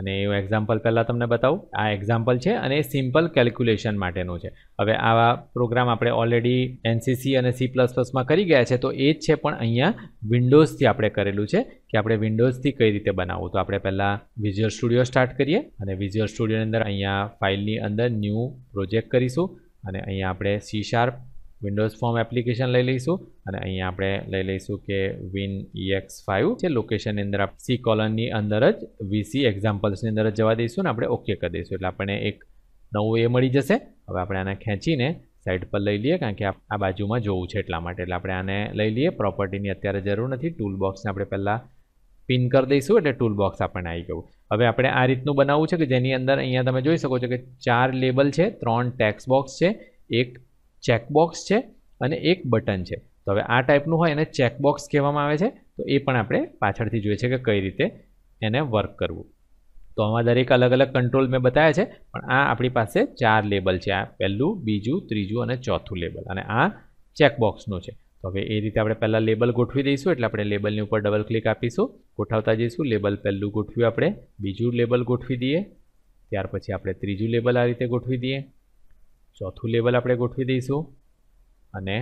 અને હું એક્ઝામ્પલ પહેલાં તમને બતાવું આ એક્ઝામ્પલ છે અને એ સિમ્પલ કેલ્ક્યુલેશન માટેનું છે હવે આવા પ્રોગ્રામ આપણે ઓલરેડી એનસીસી અને સી પ્લસ પ્લસમાં કરી ગયા છે તો એ જ છે પણ અહીંયા વિન્ડોઝથી આપણે કરેલું છે કે આપણે વિન્ડોઝથી કઈ રીતે બનાવવું તો આપણે પહેલાં વિઝ્યુઅલ સ્ટુડિયો સ્ટાર્ટ કરીએ અને વિઝ્યુઅલ સ્ટુડિયોની અંદર અહીંયા ફાઇલની અંદર ન્યૂ પ્રોજેક્ટ કરીશું અને અહીંયા આપણે C sharp Windows form application લઈ લઈશું અને અહીંયા આપણે લઈ લઈશું કે વિન ઇએક્સ ફાઇવ છે લોકેશનની અંદર સી કોલનની અંદર જ વીસી એક્ઝામ્પલ્સની અંદર જ જવા દઈશું ને આપણે ઓકે કરી દઈશું એટલે આપણને એક નવું એ મળી જશે હવે આપણે આને ખેંચીને સાઈડ પર લઈ લઈએ કારણ કે આ બાજુમાં જોવું છે એટલા માટે એટલે આપણે આને લઈ લઈએ પ્રોપર્ટીની અત્યારે જરૂર નથી ટૂલ બોક્સને આપણે પહેલાં પિન કરી દઈશું એટલે ટૂલ બોક્સ આપણને આવી ગયું હવે આપણે આ રીતનું બનાવવું છે કે જેની અંદર અહીંયા તમે જોઈ શકો છો કે ચાર લેબલ છે ત્રણ ટેક્સ બોક્સ છે એક ચેકબોક્સ છે અને એક બટન છે તો હવે આ ટાઈપનું હોય એને ચેકબોક્સ કહેવામાં આવે છે તો એ પણ આપણે પાછળથી જોઈએ છે કે કઈ રીતે એને વર્ક કરવું તો આમાં દરેક અલગ અલગ કંટ્રોલ મેં બતાવ્યા છે પણ આ આપણી પાસે ચાર લેબલ છે આ પહેલું બીજું ત્રીજું અને ચોથું લેબલ અને આ ચેકબોક્સનું છે તો હવે એ રીતે આપણે પહેલાં લેબલ ગોઠવી દઈશું એટલે આપણે લેબલની ઉપર ડબલ ક્લિક આપીશું ગોઠવતા જઈશું લેબલ પહેલું ગોઠવ્યું આપણે બીજું લેબલ ગોઠવી દઈએ ત્યાર પછી આપણે ત્રીજું લેબલ આ રીતે ગોઠવી દઈએ ચોથું લેવલ આપણે ગોઠવી દઈશું અને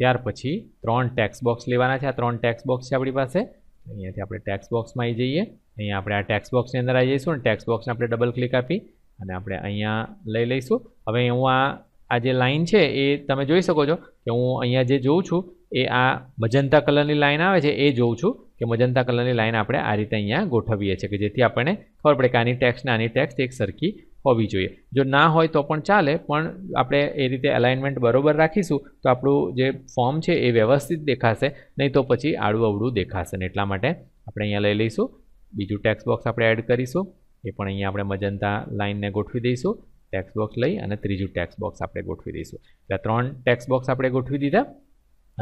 ત્યાર પછી ત્રણ ટેક્સ બોક્સ લેવાના છે આ ત્રણ ટેક્સ બોક્સ છે આપણી પાસે અહીંયાથી આપણે ટેક્સ બોક્સમાં આવી જઈએ અહીંયા આપણે આ ટેક્સ બોક્સની અંદર આવી જઈશું અને ટેક્સ બોક્સને આપણે ડબલ ક્લિક આપી અને આપણે અહીંયા લઈ લઈશું હવે હું આ આ જે લાઇન છે એ તમે જોઈ શકો છો કે હું અહીંયા જે જોઉં છું એ આ મજંતા કલરની લાઇન આવે છે એ જોઉં છું કે મજંતા કલરની લાઇન આપણે આ રીતે અહીંયા ગોઠવીએ છીએ કે જેથી આપણને ખબર પડે કે આની ટેક્સ ને આની ટેક્સ એક સરખી હોવી જોઈએ જો ના હોય તો પણ ચાલે પણ આપણે એ રીતે અલાઇનમેન્ટ બરોબર રાખીશું તો આપણું જે ફોર્મ છે એ વ્યવસ્થિત દેખાશે નહીં તો પછી આડું અવડું દેખાશે ને એટલા માટે આપણે અહીંયા લઈ લઈશું બીજું ટેક્સ બોક્સ આપણે એડ કરીશું એ પણ અહીંયા આપણે મજનતા લાઇનને ગોઠવી દઈશું ટેક્સ બોક્સ લઈ અને ત્રીજું ટેક્સ બોક્સ આપણે ગોઠવી દઈશું એટલે ત્રણ ટેક્સ બોક્સ આપણે ગોઠવી દીધા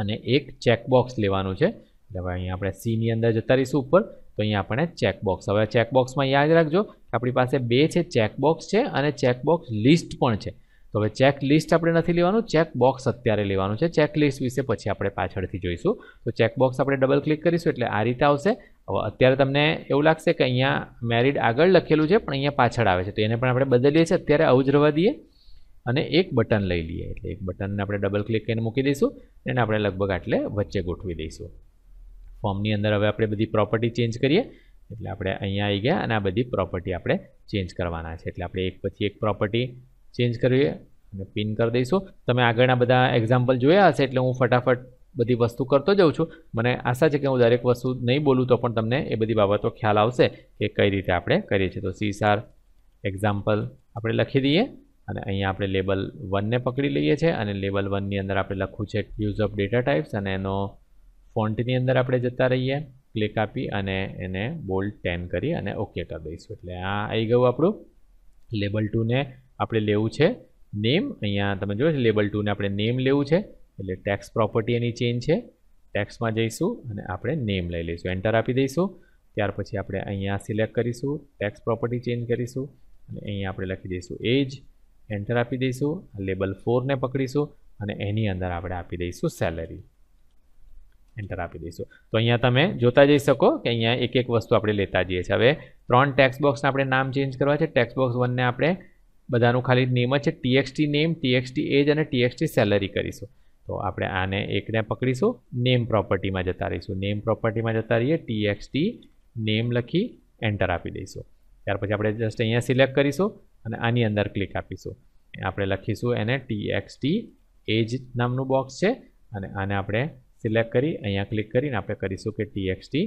અને એક ચેકબોક્સ લેવાનું છે એટલે હવે અહીંયા આપણે સીની અંદર જતા રહીશું ઉપર તો અહીંયા આપણે ચેકબોક્સ હવે ચેકબોક્સમાં યાદ રાખજો આપણી પાસે બે છે ચેકબોક્સ છે અને ચેકબોક્સ લિસ્ટ પણ છે તો હવે ચેક લિસ્ટ આપણે નથી લેવાનું ચેકબોક્સ અત્યારે લેવાનું છે ચેક લિસ્ટ વિશે પછી આપણે પાછળથી જોઈશું તો ચેકબોક્સ આપણે ડબલ ક્લિક કરીશું એટલે આ રીતે આવશે હવે અત્યારે તમને એવું લાગશે કે અહીંયા મેરિડ આગળ લખેલું છે પણ અહીંયા પાછળ આવે છે તો એને પણ આપણે બદલીએ છીએ અત્યારે આવું જ રહેવા દઈએ અને એક બટન લઈ લઈએ એટલે એક બટનને આપણે ડબલ ક્લિક કરીને મૂકી દઈશું એને આપણે લગભગ આટલે વચ્ચે ગોઠવી દઈશું ફોર્મની અંદર હવે આપણે બધી પ્રોપર્ટી ચેન્જ કરીએ એટલે આપણે અહીંયા આવી ગયા અને આ બધી પ્રોપર્ટી આપણે ચેન્જ કરવાના છે એટલે આપણે એક પછી એક પ્રોપર્ટી ચેન્જ કરીએ અને પિન કરી દઈશું તમે આગળના બધા એક્ઝામ્પલ જોયા હશે એટલે હું ફટાફટ બધી વસ્તુ કરતો જઉં છું મને આશા છે કે હું દરેક વસ્તુ નહીં બોલું તો પણ તમને એ બધી બાબતો ખ્યાલ આવશે કે કઈ રીતે આપણે કરીએ છીએ તો સીસાર એક્ઝામ્પલ આપણે લખી દઈએ અને અહીંયા આપણે લેબલ વનને પકડી લઈએ છીએ અને લેબલ વનની અંદર આપણે લખવું છે યુઝ ઓફ ડેટા ટાઈપ્સ અને એનો ફોન્ટની અંદર આપણે જતા રહીએ ક્લિક આપી અને એને બોલ્ડ ટેન કરી અને ઓકે કરી દઈશું એટલે આ આવી ગયું આપણું લેબલ ટુને આપણે લેવું છે નેમ અહીંયા તમે જોયો લેબલ ટુને આપણે નેમ લેવું છે એટલે ટેક્સ પ્રોપર્ટી એની ચેન્જ છે ટેક્સમાં જઈશું અને આપણે નેમ લઈ લઈશું એન્ટર આપી દઈશું ત્યાર પછી આપણે અહીંયા સિલેક્ટ કરીશું ટેક્સ પ્રોપર્ટી ચેન્જ કરીશું અને અહીંયા આપણે લખી દઈશું એજ એન્ટર આપી દઈશું લેબલ ફોરને પકડીશું અને એની અંદર આપણે આપી દઈશું સેલેરી એન્ટર આપી દઈશું તો અહીંયા તમે જોતા જઈ શકો કે અહીંયા એક એક વસ્તુ આપણે લેતા જઈએ છીએ હવે ત્રણ ટેક્સ બોક્સના આપણે નામ ચેન્જ કરવા છે ટેક્સ બોક્સ વનને આપણે બધાનું ખાલી નેમ જ છે ટીએક્સટી નેમ ટીએક્સટી એજ અને ટીએક્સટી સેલરી કરીશું તો આપણે આને એકને પકડીશું નેમ પ્રોપર્ટીમાં જતા રહીશું નેમ પ્રોપર્ટીમાં જતા રહીએ ટીએક્સટી નેમ લખી એન્ટર આપી દઈશું ત્યાર પછી આપણે જસ્ટ અહીંયા સિલેક્ટ કરીશું અને આની અંદર ક્લિક આપીશું આપણે લખીશું એને ટીએક્સટી એજ નામનું બોક્સ છે અને આને આપણે સિલેક્ટ કરી અહીંયા ક્લિક કરીને આપણે કરીશું કે ટીએક્સટી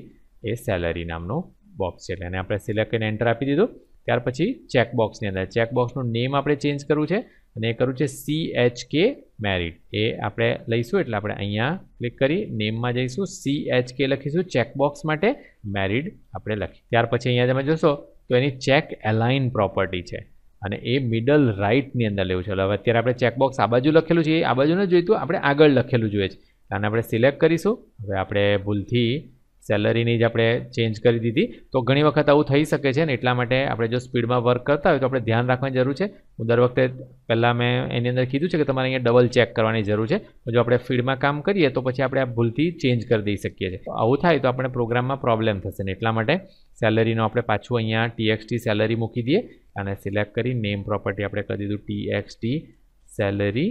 એ સેલરી નામનો બોક્સ છે એટલે એને આપણે સિલેક્ટ કરીને એન્ટર આપી દીધું ત્યાર પછી ચેકબોક્સની અંદર ચેકબોક્સનું નેમ આપણે ચેન્જ કરવું છે અને એ કરવું છે સી એચ કે મેરિટ એ આપણે લઈશું એટલે આપણે અહીંયા ક્લિક કરી નેમમાં જઈશું સી એચ કે લખીશું ચેકબોક્સ માટે મેરિડ આપણે લખી ત્યાર પછી અહીંયા તમે જોશો તો એની ચેક એલાઇન પ્રોપર્ટી છે અને એ મિડલ રાઇટની અંદર લેવું છે હવે અત્યારે આપણે ચેકબોક્સ આ બાજુ લખેલું છે એ આ બાજુ ન જોઈતું આપણે આગળ લખેલું જોઈએ છે આને આપણે સિલેક્ટ કરીશું હવે આપણે ભૂલથી સેલરીની જ આપણે ચેન્જ કરી દીધી તો ઘણી વખત આવું થઈ શકે છે ને એટલા માટે આપણે જો સ્પીડમાં વર્ક કરતા હોય તો આપણે ધ્યાન રાખવાની જરૂર છે હું દર વખતે પહેલાં મેં એની અંદર કીધું છે કે તમારે અહીંયા ડબલ ચેક કરવાની જરૂર છે જો આપણે ફીડમાં કામ કરીએ તો પછી આપણે આ ભૂલથી ચેન્જ કરી દઈ શકીએ છીએ આવું થાય તો આપણે પ્રોગ્રામમાં પ્રોબ્લેમ થશે ને એટલા માટે સેલરીનો આપણે પાછું અહીંયા ટીએક્સટી સેલરી મૂકી દઈએ અને સિલેક્ટ કરી નેમ પ્રોપર્ટી આપણે કરી દીધું ટીએક્સટી સેલરી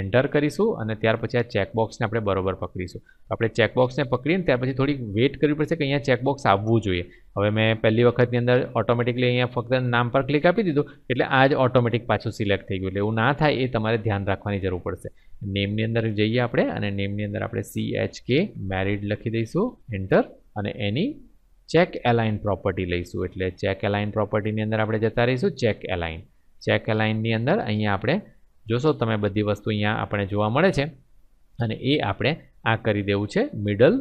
એન્ટર કરીશું અને ત્યાર પછી આ ચેકબોક્સને આપણે બરોબર પકડીશું આપણે ચેકબોક્સને પકડીને ત્યાર પછી થોડીક વેઇટ કરવી પડશે કે અહીંયા ચેકબોક્સ આવવું જોઈએ હવે મેં પહેલી વખતની અંદર ઓટોમેટિકલી અહીંયા ફક્ત નામ પર ક્લિક આપી દીધું એટલે આ જ ઓટોમેટિક પાછું સિલેક્ટ થઈ ગયું એટલે એવું ના થાય એ તમારે ધ્યાન રાખવાની જરૂર પડશે નેમની અંદર જઈએ આપણે અને નેમની અંદર આપણે સી એચ કે મેરિડ લખી દઈશું એન્ટર અને એની ચેક એલાઇન પ્રોપર્ટી લઈશું એટલે ચેક એલાઇન પ્રોપર્ટીની અંદર આપણે જતા રહીશું ચેક એલાઇન ચેક એલાઇનની અંદર અહીંયા આપણે જોશો તમે બધી વસ્તુ અહીંયા આપણે જોવા મળે છે અને એ આપણે આ કરી દેવું છે મિડલ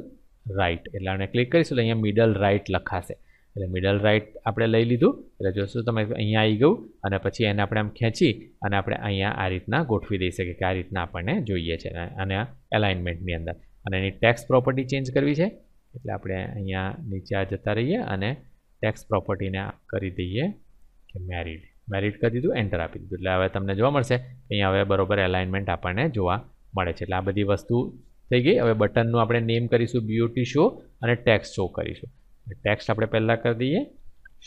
રાઇટ એટલે આપણે ક્લિક કરીશું એટલે અહીંયા મિડલ રાઇટ લખાશે એટલે મિડલ રાઇટ આપણે લઈ લીધું એટલે જોશો તમે અહીંયા આવી ગયું અને પછી એને આપણે આમ ખેંચી અને આપણે અહીંયા આ રીતના ગોઠવી દઈ શકીએ કે આ રીતના આપણને જોઈએ છે અને એલાઇનમેન્ટની અંદર અને એની ટેક્સ પ્રોપર્ટી ચેન્જ કરવી છે એટલે આપણે અહીંયા નીચે જતા રહીએ અને ટેક્સ પ્રોપર્ટીને કરી દઈએ કે મેરીડ મેરિટ કરી દીધું એન્ટર આપી દીધું એટલે હવે તમને જોવા મળશે અહીંયા હવે બરોબર એલાઇનમેન્ટ આપણને જોવા મળે છે એટલે આ બધી વસ્તુ થઈ ગઈ હવે બટનનું આપણે નેમ કરીશું બ્યુટી શો અને ટેક્સ શો કરીશું ટેક્સ્ટ આપણે પહેલાં કરી દઈએ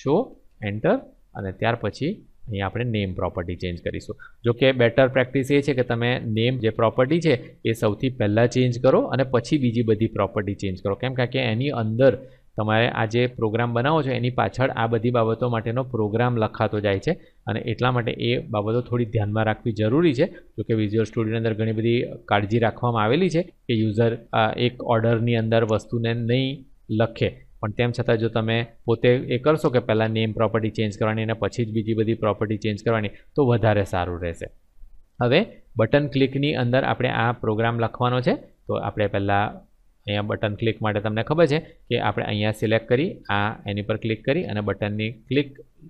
શો એન્ટર અને ત્યાર પછી અહીંયા આપણે નેમ પ્રોપર્ટી ચેન્જ કરીશું જો કે બેટર પ્રેક્ટિસ એ છે કે તમે નેમ જે પ્રોપર્ટી છે એ સૌથી પહેલાં ચેન્જ કરો અને પછી બીજી બધી પ્રોપર્ટી ચેન્જ કરો કેમ કે એની અંદર તમારે આ જે પ્રોગ્રામ બનાવો છો એની પાછળ આ બધી બાબતો માટેનો પ્રોગ્રામ લખાતો જાય છે અને એટલા માટે એ બાબતો થોડી ધ્યાનમાં રાખવી જરૂરી છે જોકે વિઝ્યુઅલ સ્ટુડિયોની અંદર ઘણી બધી કાળજી રાખવામાં આવેલી છે કે યુઝર એક ઓર્ડરની અંદર વસ્તુને નહીં લખે પણ તેમ છતાં જો તમે પોતે એ કરશો કે પહેલાં નેમ પ્રોપર્ટી ચેન્જ કરવાની અને પછી જ બીજી બધી પ્રોપર્ટી ચેન્જ કરવાની તો વધારે સારું રહેશે હવે બટન ક્લિકની અંદર આપણે આ પ્રોગ્રામ લખવાનો છે તો આપણે પહેલાં અહીંયા બટન ક્લિક માટે તમને ખબર છે કે આપણે અહીંયા સિલેક્ટ કરી આ એની પર ક્લિક કરી અને બટનની ક્લિક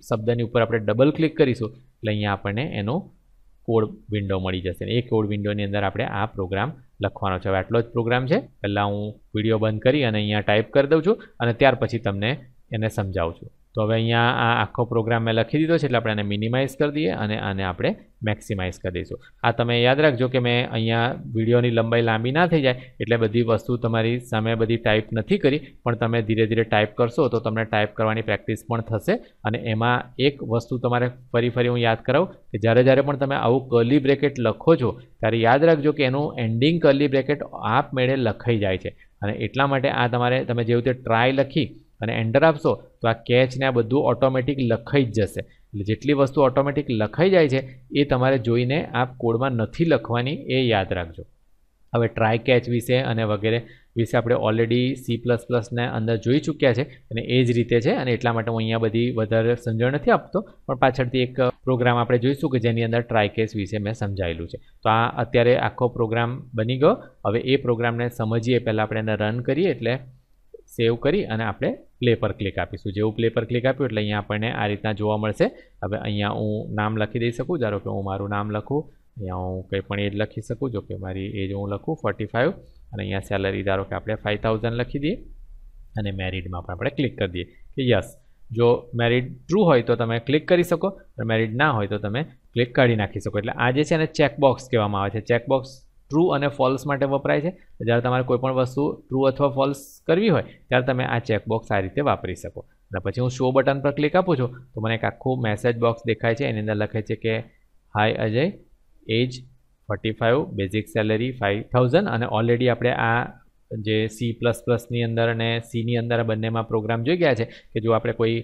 શબ્દની ઉપર આપણે ડબલ ક્લિક કરીશું એટલે અહીંયા આપણને એનો કોડ વિન્ડો મળી જશે એ કોડ વિન્ડોની અંદર આપણે આ પ્રોગ્રામ લખવાનો છે હવે આટલો જ પ્રોગ્રામ છે પહેલાં હું વિડીયો બંધ કરી અને અહીંયા ટાઈપ કરી દઉં છું અને ત્યાર પછી તમને એને સમજાવું છું તો હવે અહીંયા આ આખો પ્રોગ્રામ મેં લખી દીધો છે એટલે આપણે આને મિનિમાઇઝ કરી દઈએ અને આને આપણે મેક્સિમાઇઝ કરી દઈશું આ તમે યાદ રાખજો કે મેં અહીંયા વિડીયોની લંબાઈ લાંબી ના થઈ જાય એટલે બધી વસ્તુ તમારી સામે બધી ટાઈપ નથી કરી પણ તમે ધીરે ધીરે ટાઈપ કરશો તો તમને ટાઈપ કરવાની પ્રેક્ટિસ પણ થશે અને એમાં એક વસ્તુ તમારે ફરી ફરી હું યાદ કરાવું કે જ્યારે જ્યારે પણ તમે આવું કર્લી બ્રેકેટ લખો છો ત્યારે યાદ રાખજો કે એનું એન્ડિંગ કર્લી બ્રેકેટ આપમેળે લખાઈ જાય છે અને એટલા માટે આ તમારે તમે જેવી રીતે ટ્રાય લખી અને એન્ટર આપશો તો આ કેચને આ બધું ઓટોમેટિક લખાઈ જ જશે એટલે જેટલી વસ્તુ ઓટોમેટિક લખાઈ જાય છે એ તમારે જોઈને આ કોડમાં નથી લખવાની એ યાદ રાખજો હવે ટ્રાય કેચ વિશે અને વગેરે વિશે આપણે ઓલરેડી સી પ્લસ પ્લસને અંદર જોઈ ચૂક્યા છે અને એ જ રીતે છે અને એટલા માટે હું અહીંયા બધી વધારે સમજણ નથી આપતો પણ પાછળથી એક પ્રોગ્રામ આપણે જોઈશું કે જેની અંદર ટ્રાય કેચ વિશે મેં સમજાયેલું છે તો આ અત્યારે આખો પ્રોગ્રામ બની ગયો હવે એ પ્રોગ્રામને સમજીએ પહેલાં આપણે એને રન કરીએ એટલે સેવ કરી અને આપણે પ્લે પર ક્લિક આપીશું જેવું પ્લે પર ક્લિક આપ્યું એટલે અહીંયા આપણને આ રીતના જોવા મળશે હવે અહીંયા હું નામ લખી દઈ શકું ધારો કે હું મારું નામ લખું અહીંયા હું કંઈ પણ એજ લખી શકું જો કે મારી એજ હું લખું ફોર્ટી ફાઇવ અને અહીંયા સેલરી ધારો કે આપણે ફાઇવ લખી દઈએ અને મેરિડમાં પણ આપણે ક્લિક કરી દઈએ કે યસ જો મેરિડ ટ્રુ હોય તો તમે ક્લિક કરી શકો મેરિડ ના હોય તો તમે ક્લિક કાઢી નાખી શકો એટલે આ જે છે એને ચેકબોક્સ કહેવામાં આવે છે ચેકબોક્સ ટ્રુ અને ફોલ્સ માટે વપરાય છે જ્યારે તમારે કોઈપણ વસ્તુ ટ્રુ અથવા ફોલ્સ કરવી હોય ત્યારે તમે આ ચેકબોક્સ આ રીતે વાપરી શકો અને પછી હું શો બટન પર ક્લિક આપું છું તો મને એક આખું મેસેજ બોક્સ દેખાય છે એની અંદર લખે છે કે hi Ajay age forty five basic salary five thousand અને ઓલરેડી આપણે આ જે સી પ્લસ પ્લસની અંદર અને સીની અંદર બંનેમાં પ્રોગ્રામ જોઈ ગયા છે કે જો આપણે કોઈ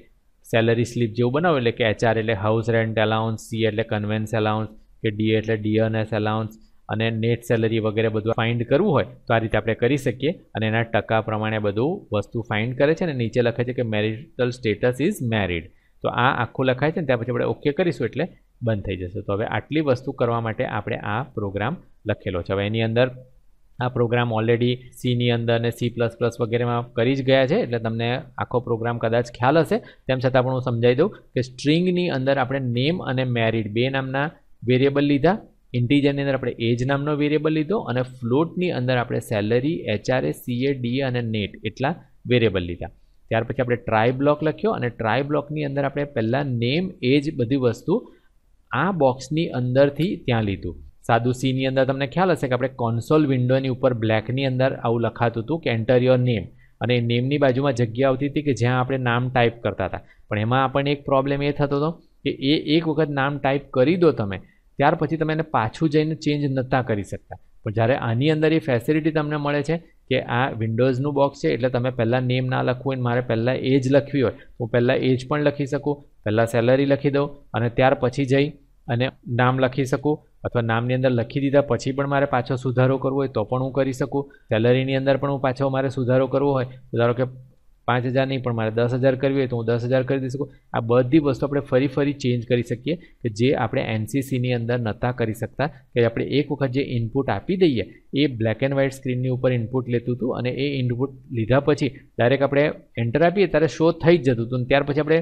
સેલરી સ્લીપ જેવું બનાવ્યું એટલે કે એચઆર એટલે હાઉસ રેન્ટ એલાઉન્સ સી એટલે કન્વેન્સ એલાઉન્સ કે ડી એટલે ડીએનએસ એલાઉન્સ અને નેટ સેલરી વગેરે બધું ફાઇન્ડ કરવું હોય તો આ રીતે આપણે કરી શકીએ અને એના ટકા પ્રમાણે બધું વસ્તુ ફાઇન્ડ કરે છે અને નીચે લખે છે કે મેરિટલ સ્ટેટસ ઇઝ મેરિડ તો આ આખું લખાય છે ને ત્યાં પછી આપણે ઓકે કરીશું એટલે બંધ થઈ જશે તો હવે આટલી વસ્તુ કરવા માટે આપણે આ પ્રોગ્રામ લખેલો છે હવે એની અંદર આ પ્રોગ્રામ ઓલરેડી સીની અંદર ને સી પ્લસ પ્લસ વગેરેમાં કરી જ ગયા છે એટલે તમને આખો પ્રોગ્રામ કદાચ ખ્યાલ હશે તેમ છતાં પણ હું સમજાવી દઉં કે સ્ટ્રિંગની અંદર આપણે નેમ અને મેરિડ બે નામના વેરિયેબલ લીધા ઇન્ટીજરની અંદર આપણે એજ નામનો વેરિયેબલ લીધો અને ફ્લોટની અંદર આપણે સેલરી એચઆરએ સીએ ડીએ અને નેટ એટલા વેરિયેબલ લીધા ત્યાર પછી આપણે ટ્રાય બ્લોક લખ્યો અને ટ્રાય બ્લોકની અંદર આપણે પહેલાં નેમ એજ બધી વસ્તુ આ બોક્સની અંદરથી ત્યાં લીધું સાદું સીની અંદર તમને ખ્યાલ હશે કે આપણે કોન્સોલ વિન્ડોની ઉપર બ્લેકની અંદર આવું લખાતું હતું કે એન્ટર યોર નેમ અને નેમની બાજુમાં જગ્યા આવતી હતી કે જ્યાં આપણે નામ ટાઈપ કરતા હતા પણ એમાં આપણને એક પ્રોબ્લેમ એ થતો હતો કે એ એક વખત નામ ટાઈપ કરી દો તમે ત્યાર પછી તમે એને પાછું જઈને ચેન્જ નહોતા કરી શકતા પણ જ્યારે આની અંદર એ ફેસિલિટી તમને મળે છે કે આ વિન્ડોઝનું બોક્સ છે એટલે તમે પહેલાં નેમ ના લખવું હોય મારે પહેલાં એજ લખવી હોય હું પહેલાં એજ પણ લખી શકું પહેલાં સેલરી લખી દઉં અને ત્યાર પછી જઈ અને નામ લખી શકું અથવા નામની અંદર લખી દીધા પછી પણ મારે પાછો સુધારો કરવો હોય તો પણ હું કરી શકું સેલરીની અંદર પણ હું પાછો મારે સુધારો કરવો હોય ધારો કે પાંચ હજાર નહીં પણ મારે દસ હજાર કરવી હોય તો હું દસ હજાર કરી દઈ શકું આ બધી વસ્તુ આપણે ફરી ફરી ચેન્જ કરી શકીએ કે જે આપણે એનસીસીની અંદર નહોતા કરી શકતા કે આપણે એક વખત જે ઇનપુટ આપી દઈએ એ બ્લેક એન્ડ વ્હાઇટ સ્ક્રીનની ઉપર ઇનપુટ લેતું હતું અને એ ઇનપુટ લીધા પછી ડાયરેક્ટ આપણે એન્ટર આપીએ ત્યારે શો થઈ જ જતું હતું અને ત્યાર પછી આપણે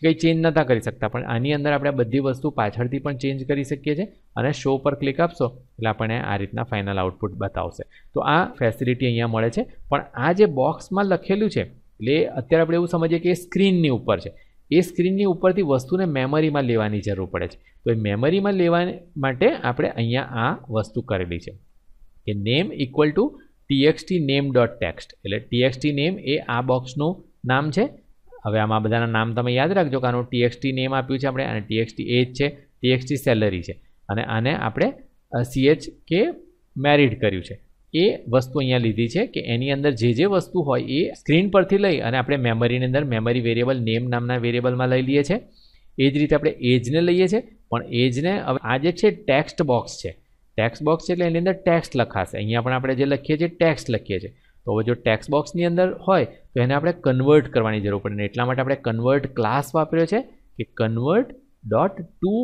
કંઈ ચેન્જ નહોતા કરી શકતા પણ આની અંદર આપણે બધી વસ્તુ પાછળથી પણ ચેન્જ કરી શકીએ છીએ અને શો પર ક્લિક આપશો એટલે આપણને આ રીતના ફાઇનલ આઉટપુટ બતાવશે તો આ ફેસિલિટી અહીંયા મળે છે પણ આ જે બોક્સમાં લખેલું છે એટલે અત્યારે આપણે એવું સમજીએ કે એ સ્ક્રીનની ઉપર છે એ સ્ક્રીનની ઉપરથી વસ્તુને મેમરીમાં લેવાની જરૂર પડે છે તો એ મેમરીમાં લેવા માટે આપણે અહીંયા આ વસ્તુ કરેલી છે કે name equal to TXT name dot text એટલે ટીએક્સટી નેમ એ આ બોક્સનું નામ છે હવે આમાં બધાના નામ તમે યાદ રાખજો કે આનું ટીએક્સટી નેમ આપ્યું છે આપણે અને ટીએક્સટી એજ છે ટીએક્સટી સેલરી છે અને આને આપણે સીએચ કે મેરિડ કર્યું છે એ વસ્તુ અહીંયા લીધી છે કે એની અંદર જે જે વસ્તુ હોય એ સ્ક્રીન પરથી લઈ અને આપણે મેમરીની અંદર મેમરી વેરિયેબલ નેમ નામના વેરિયેબલમાં લઈ લઈએ છીએ એ જ રીતે આપણે એજને લઈએ છીએ પણ એજને હવે આ જે છે ટેક્સ્ટ બોક્સ છે ટેક્સ્ટ બોક્સ એટલે એની અંદર ટેક્સ્ટ લખાશે અહીંયા પણ આપણે જે લખીએ છીએ ટેક્સ્ટ લખીએ છીએ તો હવે જો ટેક્સ્ટ બોક્સની અંદર હોય તો એને આપણે કન્વર્ટ કરવાની જરૂર પડે એટલા માટે આપણે કન્વર્ટ ક્લાસ વાપર્યો છે કે convert dot to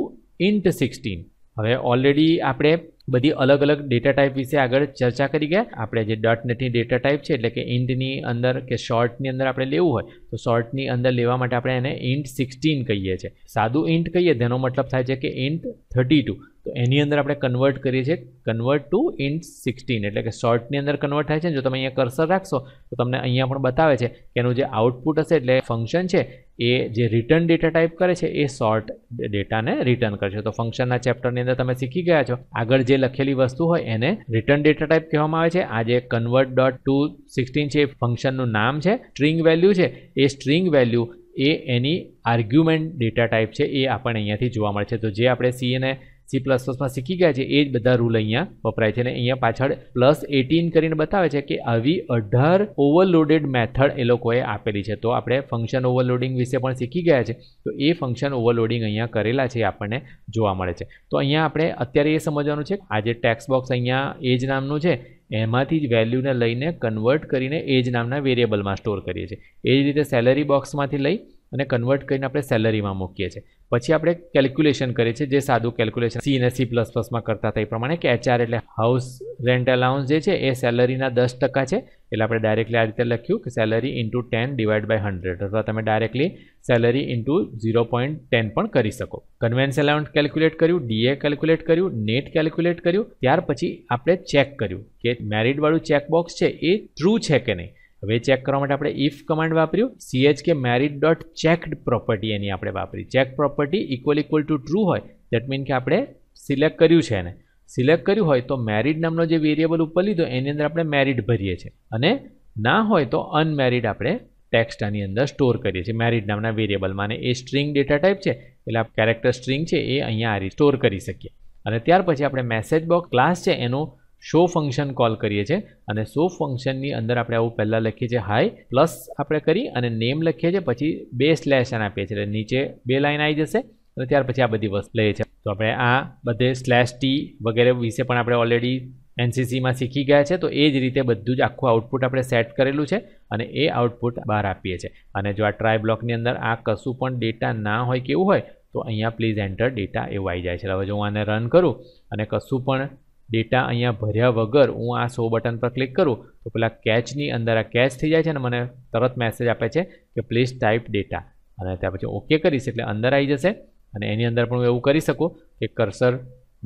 int sixteen હવે ઓલરેડી આપણે બધી અલગ અલગ ડેટા ટાઈપ વિશે આગળ ચર્ચા કરી ગયા આપણે જે ડોટ નેટની ડેટા ટાઈપ છે એટલે કે ઇન્ટની અંદર કે શોર્ટની અંદર આપણે લેવું હોય તો શોર્ટની અંદર લેવા માટે આપણે એને ઇન્ટ સિક્સટીન કહીએ છીએ સાદું ઇન્ટ કહીએ તેનો મતલબ થાય છે કે ઇન્ટ થર્ટી ટુ તો એની અંદર આપણે કન્વર્ટ કરીએ છીએ કન્વર્ટ ટુ ઇન્ટ સિક્સટીન એટલે કે શોર્ટની અંદર કન્વર્ટ થાય છે જો તમે અહીંયા કર્સર રાખશો તો તમને અહીંયા પણ બતાવે છે કે એનું જે આઉટપુટ હશે એટલે ફંક્શન છે એ જે રિટર્ન ડેટા ટાઈપ કરે છે એ શોર્ટ ડેટાને રિટર્ન કરશે તો ફંક્શનના ચેપ્ટરની અંદર તમે શીખી ગયા છો આગળ જે લખેલી વસ્તુ હોય એને રિટર્ન ડેટા ટાઈપ કહેવામાં આવે છે આ જે કન્વર્ટ ડોટ ટુ સિક્સટીન છે એ ફંક્શનનું નામ છે સ્ટ્રિંગ વેલ્યુ છે એ સ્ટ્રિંગ વેલ્યુ એ એની આર્ગ્યુમેન્ટ ડેટા ટાઈપ છે એ આપણને અહીંયાથી જોવા મળે છે તો જે આપણે સીએને સી પ્લસ પ્લસમાં શીખી ગયા છે એ જ બધા રૂલ અહીંયા વપરાય છે અને અહીંયા પાછળ પ્લસ એટીન કરીને બતાવે છે કે આવી અઢાર ઓવરલોડેડ મેથડ એ લોકોએ આપેલી છે તો આપણે ફંક્શન ઓવરલોડિંગ વિશે પણ શીખી ગયા છે તો એ ફંક્શન ઓવરલોડિંગ અહીંયા કરેલા છે આપણને જોવા મળે છે તો અહીંયા આપણે અત્યારે એ સમજવાનું છે આ જે ટેક્સ બોક્સ અહીંયા એજ નામનું છે એમાંથી જ વેલ્યુને લઈને કન્વર્ટ કરીને એ જ નામના વેરિયેબલમાં સ્ટોર કરીએ છીએ એ જ રીતે સેલરી બોક્સમાંથી લઈ અને કન્વર્ટ કરીને આપણે સેલરીમાં મૂકીએ છીએ પછી આપણે કેલ્ક્યુલેશન કરીએ છીએ જે સાદું કેલ્ક્યુલેશન સી અને સી પ્લસ પ્લસમાં કરતા હતા એ પ્રમાણે કે એચઆર એટલે હાઉસ રેન્ટ અલાઉન્સ જે છે એ સેલરીના દસ ટકા છે એટલે આપણે ડાયરેક્ટલી આ રીતે લખ્યું કે salary into ten divide by hundred અથવા તમે directly salary into zero point ten પણ કરી શકો કન્વેન્સ અલાઉન્સ કેલ્ક્યુલેટ કર્યું ડીએ કેલ્ક્યુલેટ કર્યું નેટ કેલ્ક્યુલેટ કર્યું ત્યાર પછી આપણે ચેક કર્યું કે મેરિડવાળું ચેકબોક્સ છે એ ટ્રુ છે કે નહીં હવે ચેક કરવા માટે આપણે ઇફ કમાન્ડ વાપર્યું સીએચ કે મેરિટ ડોટ ચેકડ પ્રોપર્ટી એની આપણે વાપરી check property equal equal to true હોય દેટ મીન કે આપણે સિલેક્ટ કર્યું છે એને સિલેક્ટ કર્યું હોય તો મેરિડ નામનો જે વેરિયેબલ ઉપર લીધો એની અંદર આપણે મેરિડ ભરીએ છીએ અને ના હોય તો અનમેરિડ આપણે ટેક્સ્ટ આની અંદર સ્ટોર કરીએ છીએ મેરિડ નામના વેરિયેબલમાં અને એ સ્ટ્રિંગ ડેટા ટાઈપ છે એટલે આ કેરેક્ટર સ્ટ્રિંગ છે એ અહીંયા આ સ્ટોર કરી શકીએ અને ત્યાર પછી આપણે મેસેજ બોક્સ ક્લાસ છે એનું શો ફંક્શન કોલ કરીએ છીએ અને શો ફંક્શનની અંદર આપણે આવું પહેલાં લખીએ છીએ હાઈ પ્લસ આપણે કરી અને નેમ લખીએ છીએ પછી બે સ્લેશન આપીએ છીએ એટલે નીચે બે લાઇન આવી જશે અને ત્યાર પછી આ બધી વસ્તુ લઈએ છીએ તો આપણે આ બધે સ્લેશ ટી વગેરે વિશે પણ આપણે ઓલરેડી એનસીસીમાં શીખી ગયા છે તો એ જ રીતે બધું જ આખું આઉટપુટ આપણે સેટ કરેલું છે અને એ આઉટપુટ બહાર આપીએ છીએ અને જો આ ટ્રાય બ્લોકની અંદર આ કશું પણ ડેટા ના હોય કેવું હોય તો અહીંયા પ્લીઝ એન્ટર ડેટા એવું આવી જાય છે હવે જો હું આને રન કરું અને કશું પણ ડેટા અહીંયા ભર્યા વગર હું આ શો બટન પર ક્લિક કરું તો પેલા કેચની અંદર આ કેચ થઈ જાય છે અને મને તરત મેસેજ આપે છે કે પ્લીઝ ટાઈપ ડેટા અને ત્યાં પછી ઓકે કરીશ એટલે અંદર આવી જશે અને એની અંદર પણ હું એવું કરી શકું કે કર્સર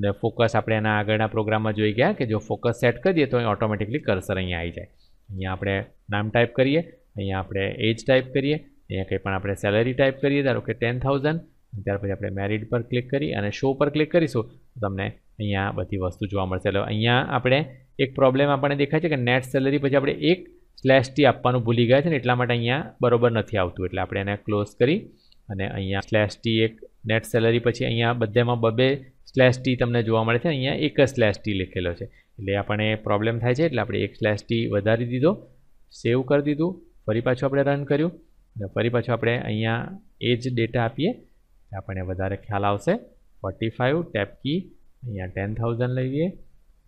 ને ફોકસ આપણે એના આગળના પ્રોગ્રામમાં જોઈ ગયા કે જો ફોકસ સેટ કરીએ તો અહીં ઓટોમેટિકલી કર્સર અહીંયા આવી જાય અહીંયા આપણે નામ ટાઈપ કરીએ અહીંયા આપણે એજ ટાઈપ કરીએ અહીંયા કંઈ પણ આપણે સેલેરી ટાઈપ કરીએ ધારો કે ટેન થાઉઝન્ડ ત્યાર પછી આપણે મેરિડ પર ક્લિક કરી અને શો પર ક્લિક કરીશું તમને અહીંયા બધી વસ્તુ જોવા મળશે એટલે અહીંયા આપણે એક પ્રોબ્લેમ આપણને દેખાય છે કે નેટ સેલરી પછી આપણે એક સ્લેશ ટી આપવાનું ભૂલી ગયા છે ને એટલા માટે અહીંયા બરોબર નથી આવતું એટલે આપણે એને ક્લોઝ કરી અને અહીંયા સ્લેશ ટી એક નેટ સેલરી પછી અહીંયા બધામાં બબે સ્લેશ ટી તમને જોવા મળે છે અહીંયા એક જ સ્લેશ ટી લખેલો છે એટલે આપણને પ્રોબ્લેમ થાય છે એટલે આપણે એક સ્લેશ ટી વધારી દીધો સેવ કરી દીધું ફરી પાછું આપણે રન કર્યું અને ફરી પાછું આપણે અહીંયા એ જ ડેટા આપીએ આપણને વધારે ખ્યાલ આવશે ફોર્ટી ફાઇવ ટેપ કી અહીંયા ટેન થાઉઝન્ડ લઈએ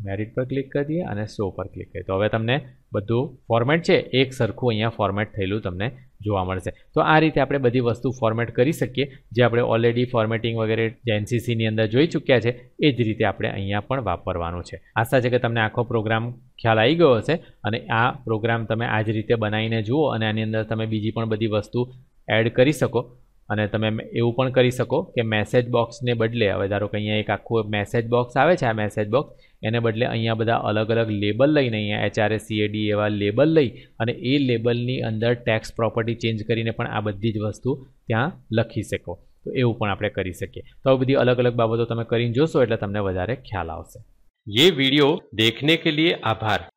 મેરિટ પર ક્લિક કરીએ અને શો પર ક્લિક કરીએ તો હવે તમને બધું ફોર્મેટ છે એક સરખું અહીંયા ફોર્મેટ થયેલું તમને જોવા મળશે તો આ રીતે આપણે બધી વસ્તુ ફોર્મેટ કરી શકીએ જે આપણે ઓલરેડી ફોર્મેટિંગ વગેરે જે એનસીસીની અંદર જોઈ ચૂક્યા છે એ જ રીતે આપણે અહીંયા પણ વાપરવાનું છે આશા છે કે તમને આખો પ્રોગ્રામ ખ્યાલ આવી ગયો હશે અને આ પ્રોગ્રામ તમે આ જ રીતે બનાવીને જુઓ અને આની અંદર તમે બીજી પણ બધી વસ્તુ એડ કરી શકો અને તમે એવું પણ કરી શકો કે મેસેજ બોક્સને બદલે હવે ધારો કે અહીંયા એક આખું મેસેજ બોક્સ આવે છે આ મેસેજ બોક્સ એને બદલે અહીંયા બધા અલગ અલગ લેબલ લઈને અહીંયા એચઆરએ સીએડી એવા લેબલ લઈ અને એ લેબલની અંદર ટેક્સ પ્રોપર્ટી ચેન્જ કરીને પણ આ બધી જ વસ્તુ ત્યાં લખી શકો તો એવું પણ આપણે કરી શકીએ તો આવી બધી અલગ અલગ બાબતો તમે કરીને જોશો એટલે તમને વધારે ખ્યાલ આવશે ये વિડીયો દેખને કે લીએ આભાર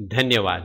ધન્યવાદ